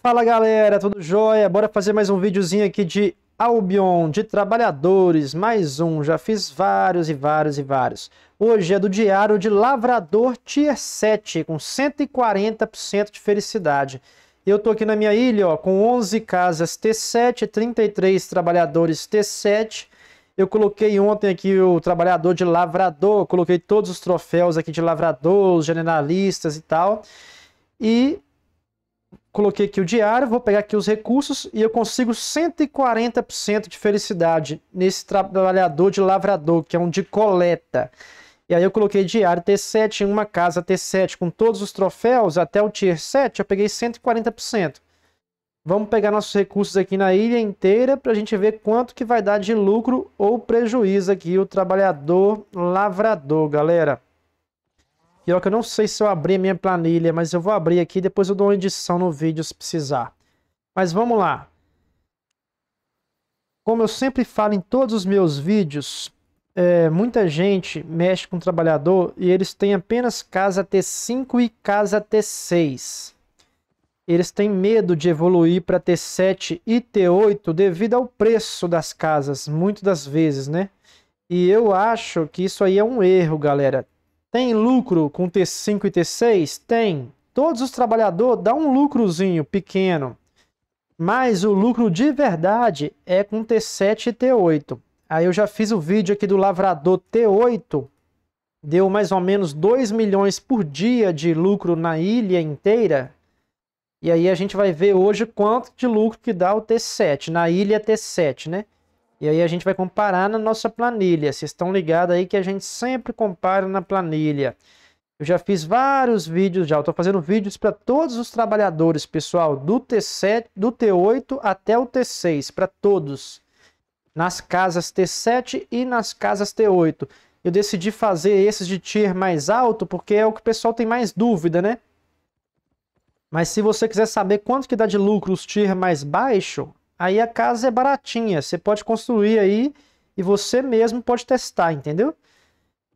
Fala galera, tudo jóia? Bora fazer mais um videozinho aqui de Albion, de trabalhadores, mais um, já fiz vários e vários e vários. Hoje é do diário de Lavrador Tier 7, com 140% de felicidade. Eu tô aqui na minha ilha, ó, com 11 casas T7, 33 trabalhadores T7. Eu coloquei ontem aqui o trabalhador de lavrador, coloquei todos os troféus aqui de lavrador, os generalistas e tal. E coloquei aqui o diário, vou pegar aqui os recursos e eu consigo 140% de felicidade nesse trabalhador de lavrador, que é um de coleta. E aí eu coloquei diário T7 em uma casa T7 com todos os troféus até o Tier 7, eu peguei 140%. Vamos pegar nossos recursos aqui na ilha inteira para a gente ver quanto que vai dar de lucro ou prejuízo aqui o trabalhador lavrador, galera. E olha que eu não sei se eu abri a minha planilha, mas eu vou abrir aqui depois eu dou uma edição no vídeo se precisar. Mas vamos lá. Como eu sempre falo em todos os meus vídeos, é, muita gente mexe com o trabalhador e eles têm apenas casa T5 e casa T6. Eles têm medo de evoluir para T7 e T8 devido ao preço das casas, muitas das vezes, né? E eu acho que isso aí é um erro, galera. Tem lucro com T5 e T6? Tem. Todos os trabalhadores dá um lucrozinho pequeno. Mas o lucro de verdade é com T7 e T8. Aí eu já fiz o vídeo aqui do lavrador T8. Deu mais ou menos 2 milhões por dia de lucro na ilha inteira. E aí a gente vai ver hoje quanto de lucro que dá o T7, na ilha T7, né? E aí a gente vai comparar na nossa planilha. Vocês estão ligados aí que a gente sempre compara na planilha. Eu já fiz vários vídeos já. Eu fazendo vídeos para todos os trabalhadores, pessoal, do T7, do T8 até o T6, para todos. Nas casas T7 e nas casas T8. Eu decidi fazer esses de tier mais alto porque é o que o pessoal tem mais dúvida, né? Mas se você quiser saber quanto que dá de lucro os tier mais baixo, aí a casa é baratinha. Você pode construir aí e você mesmo pode testar, entendeu?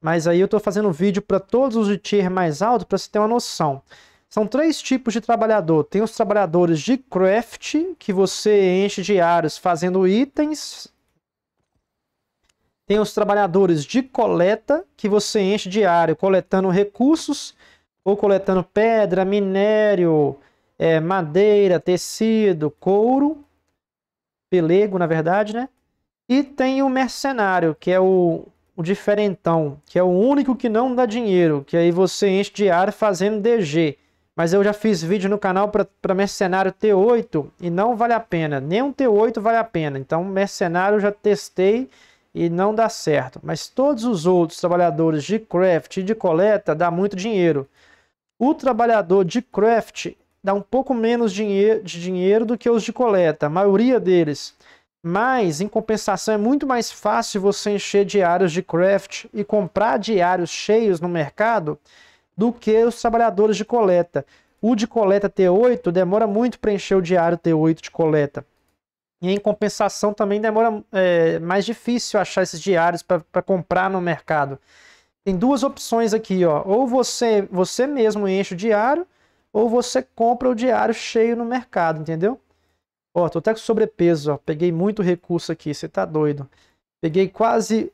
Mas aí eu estou fazendo vídeo para todos os de tier mais alto para você ter uma noção. São três tipos de trabalhador. Tem os trabalhadores de craft, que você enche de fazendo itens. Tem os trabalhadores de coleta, que você enche de coletando recursos, ou coletando pedra, minério, é, madeira, tecido, couro pelego, na verdade, né? E tem o mercenário, que é o, o diferentão, que é o único que não dá dinheiro, que aí você enche de área fazendo DG. Mas eu já fiz vídeo no canal para mercenário T8 e não vale a pena. Nem um T8 vale a pena. Então, mercenário eu já testei e não dá certo. Mas todos os outros trabalhadores de craft e de coleta dá muito dinheiro. O trabalhador de craft dá um pouco menos de dinheiro do que os de coleta, a maioria deles. Mas, em compensação, é muito mais fácil você encher diários de craft e comprar diários cheios no mercado do que os trabalhadores de coleta. O de coleta T8 demora muito para encher o diário T8 de coleta. E em compensação também demora é, mais difícil achar esses diários para comprar no mercado. Tem duas opções aqui, ó. Ou você, você mesmo enche o diário, ou você compra o diário cheio no mercado, entendeu? Ó, tô até com sobrepeso, ó, peguei muito recurso aqui, você tá doido. Peguei quase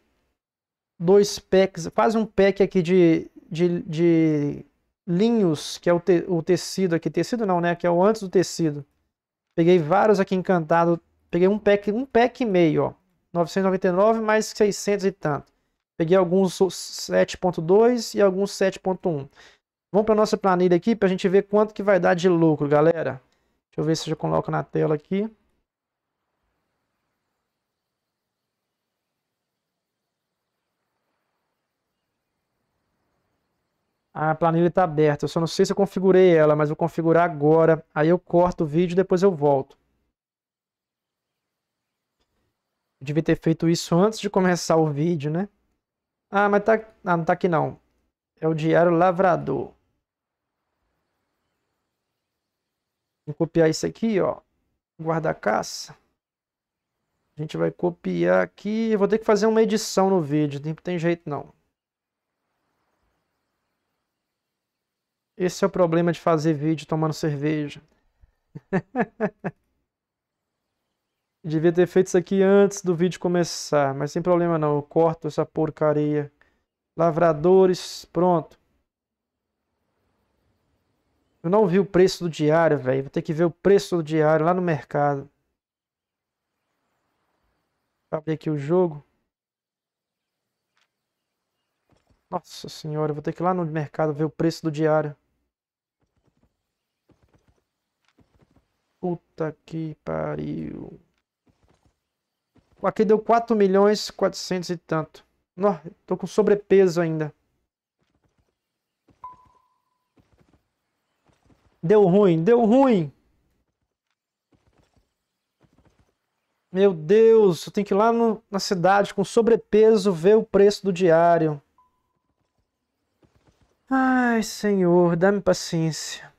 dois packs, quase um pack aqui de, de, de linhos, que é o, te, o tecido aqui, tecido não, né, que é o antes do tecido. Peguei vários aqui encantado, peguei um pack, um pack e meio, ó. 999 mais 600 e tanto. Peguei alguns 7.2 e alguns 7.1. Vamos para nossa planilha aqui para a gente ver quanto que vai dar de lucro, galera. Deixa eu ver se eu já coloco na tela aqui. A planilha está aberta, eu só não sei se eu configurei ela, mas vou configurar agora. Aí eu corto o vídeo e depois eu volto. Eu devia ter feito isso antes de começar o vídeo, né? Ah, mas tá... Ah, não tá aqui não. É o Diário Lavrador. Vou copiar isso aqui, ó. guarda caça. A gente vai copiar aqui. Vou ter que fazer uma edição no vídeo. Não tem jeito não. Esse é o problema de fazer vídeo tomando cerveja. Devia ter feito isso aqui antes do vídeo começar, mas sem problema não, eu corto essa porcaria. Lavradores, pronto. Eu não vi o preço do diário, velho. Vou ter que ver o preço do diário lá no mercado. Abrir aqui o jogo. Nossa senhora, vou ter que ir lá no mercado ver o preço do diário. Puta que pariu. Aqui deu 4 milhões e 400 e tanto. Não, tô com sobrepeso ainda. Deu ruim, deu ruim. Meu Deus, eu tenho que ir lá no, na cidade com sobrepeso ver o preço do diário. Ai, Senhor, dá-me paciência.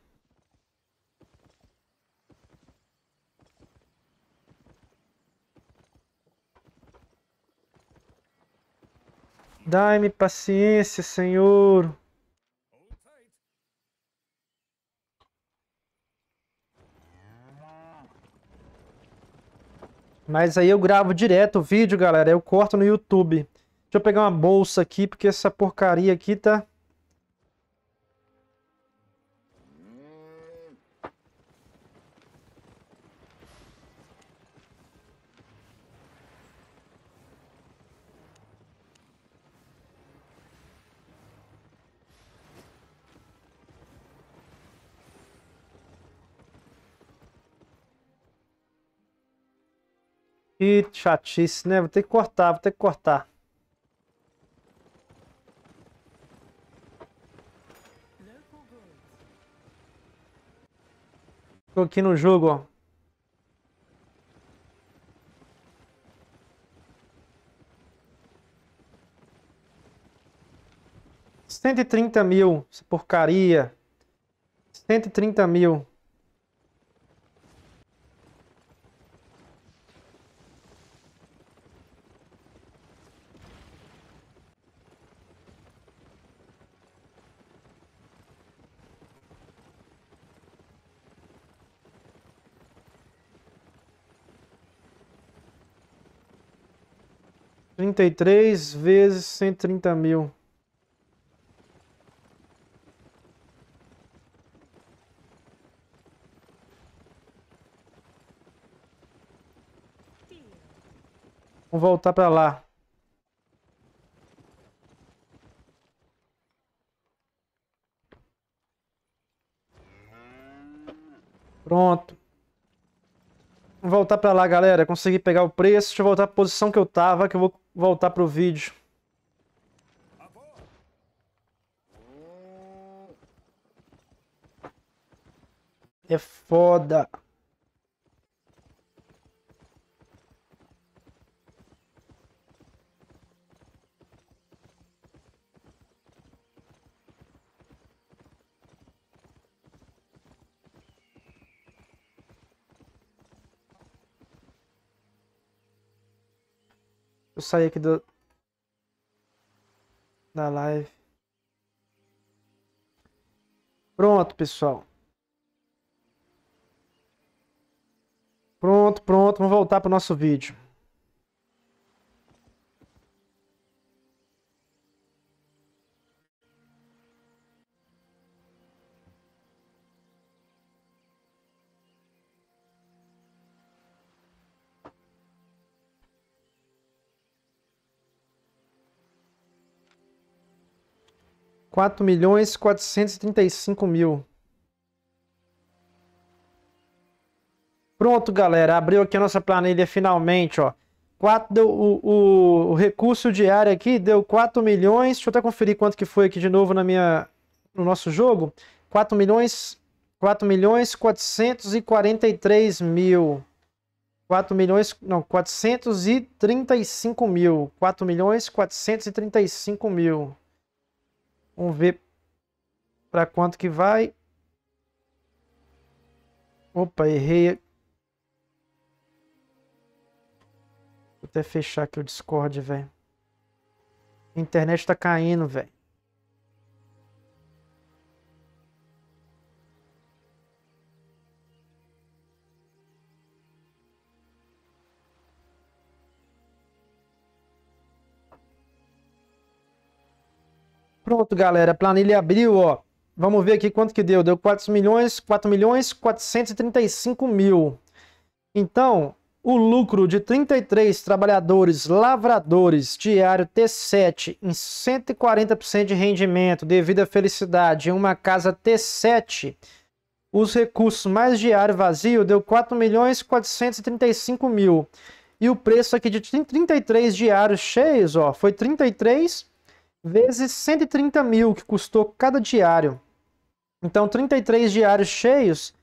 dá me paciência, Senhor. Mas aí eu gravo direto o vídeo, galera. Eu corto no YouTube. Deixa eu pegar uma bolsa aqui, porque essa porcaria aqui tá... E chatice, né? Vou ter que cortar, vou ter que cortar. aqui no jogo, ó. Cento e trinta mil, porcaria. Cento e trinta mil. 33 vezes 130 mil. Vamos voltar para lá. Pronto. Vamos voltar para lá, galera. Consegui pegar o preço. Deixa eu voltar para a posição que eu tava, que eu vou voltar pro vídeo. É foda. eu sair aqui do, da live. Pronto, pessoal. Pronto, pronto. Vamos voltar para o nosso vídeo. 4 milhões 435 mil. Pronto, galera. Abriu aqui a nossa planilha finalmente, ó. deu, o, o, o, recurso diário aqui deu 4 milhões. Deixa eu até conferir quanto que foi aqui de novo na minha, no nosso jogo. 4 milhões, 4 milhões 443 mil. 4 milhões, não, 435 mil. 4 milhões 435 mil. Vamos ver para quanto que vai. Opa, errei. Vou até fechar aqui o Discord, velho. A internet tá caindo, velho. Pronto, galera, planilha abriu, ó. Vamos ver aqui quanto que deu. Deu 4 milhões, 4 milhões 435 mil. Então, o lucro de 33 trabalhadores lavradores diário T7 em 140% de rendimento devido à felicidade em uma casa T7, os recursos mais diário vazio deu 4 milhões 435 mil. E o preço aqui de 33 diários cheios, ó, foi 33 vezes 130 mil que custou cada diário. Então, 33 diários cheios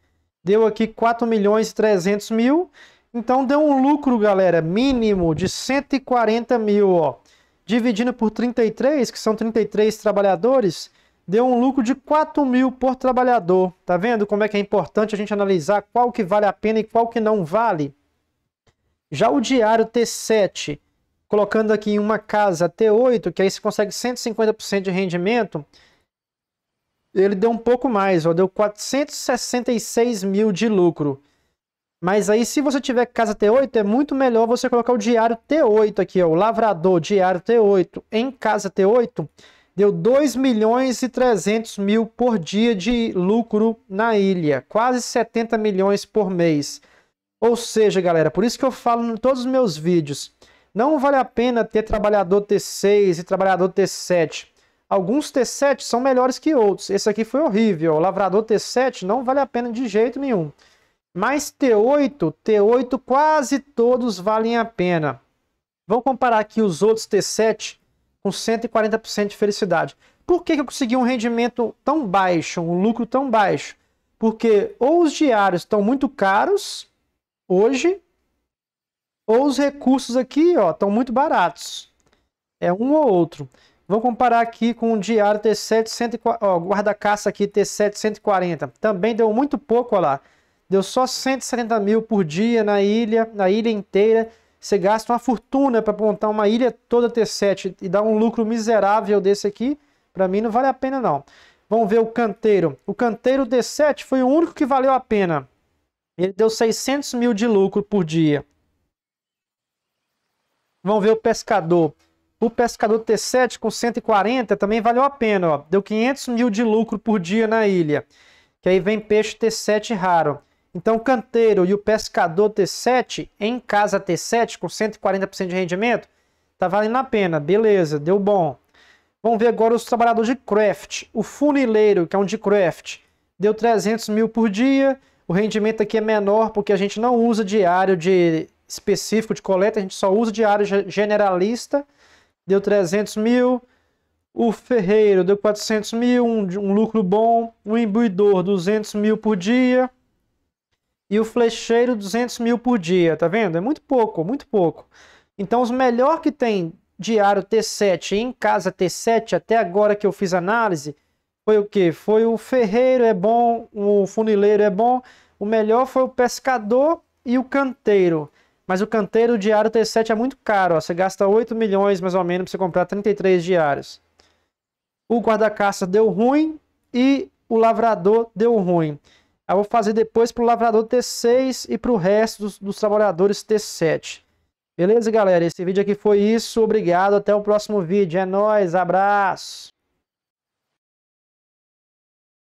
deu aqui 4 milhões e 300 mil. Então, deu um lucro, galera, mínimo de 140 mil, ó. Dividindo por 33, que são 33 trabalhadores, deu um lucro de 4 mil por trabalhador. Tá vendo como é que é importante a gente analisar qual que vale a pena e qual que não vale? Já o diário T7, colocando aqui em uma casa T8, que aí você consegue 150% de rendimento, ele deu um pouco mais, ó, deu 466 mil de lucro. Mas aí se você tiver casa T8, é muito melhor você colocar o diário T8 aqui, ó, o lavrador diário T8 em casa T8, deu 2 milhões e 300 mil por dia de lucro na ilha, quase 70 milhões por mês. Ou seja, galera, por isso que eu falo em todos os meus vídeos, não vale a pena ter trabalhador T6 e trabalhador T7. Alguns T7 são melhores que outros. Esse aqui foi horrível. lavrador T7 não vale a pena de jeito nenhum. Mas T8, T8 quase todos valem a pena. Vamos comparar aqui os outros T7 com 140% de felicidade. Por que, que eu consegui um rendimento tão baixo, um lucro tão baixo? Porque ou os diários estão muito caros hoje, ou os recursos aqui ó estão muito baratos. É um ou outro. Vou comparar aqui com o diário T7, guarda-caça aqui t 140 Também deu muito pouco, ó lá. Deu só 170 mil por dia na ilha, na ilha inteira. Você gasta uma fortuna para montar uma ilha toda T7 e dar um lucro miserável desse aqui. Para mim não vale a pena não. Vamos ver o canteiro. O canteiro T7 foi o único que valeu a pena. Ele deu 600 mil de lucro por dia. Vamos ver o pescador. O pescador T7 com 140 também valeu a pena, ó. Deu 500 mil de lucro por dia na ilha. Que aí vem peixe T7 raro. Então, o canteiro e o pescador T7 em casa T7 com 140% de rendimento, tá valendo a pena, beleza, deu bom. Vamos ver agora os trabalhadores de craft. O funileiro, que é um de craft, deu 300 mil por dia. O rendimento aqui é menor porque a gente não usa diário de específico de coleta, a gente só usa diário generalista, deu 300 mil. O ferreiro deu 400 mil, um, um lucro bom. O imbuidor, 200 mil por dia. E o flecheiro, 200 mil por dia, tá vendo? É muito pouco, muito pouco. Então, os melhor que tem diário T7 em casa T7, até agora que eu fiz análise, foi o que? Foi o ferreiro é bom, o funileiro é bom. O melhor foi o pescador e o canteiro. Mas o canteiro diário T7 é muito caro, ó. Você gasta 8 milhões mais ou menos para você comprar 33 diários. O guarda-caça deu ruim e o lavrador deu ruim. Eu vou fazer depois para o lavrador T6 e para o resto dos, dos trabalhadores T7. Beleza, galera? Esse vídeo aqui foi isso. Obrigado. Até o próximo vídeo. É nóis. Abraço.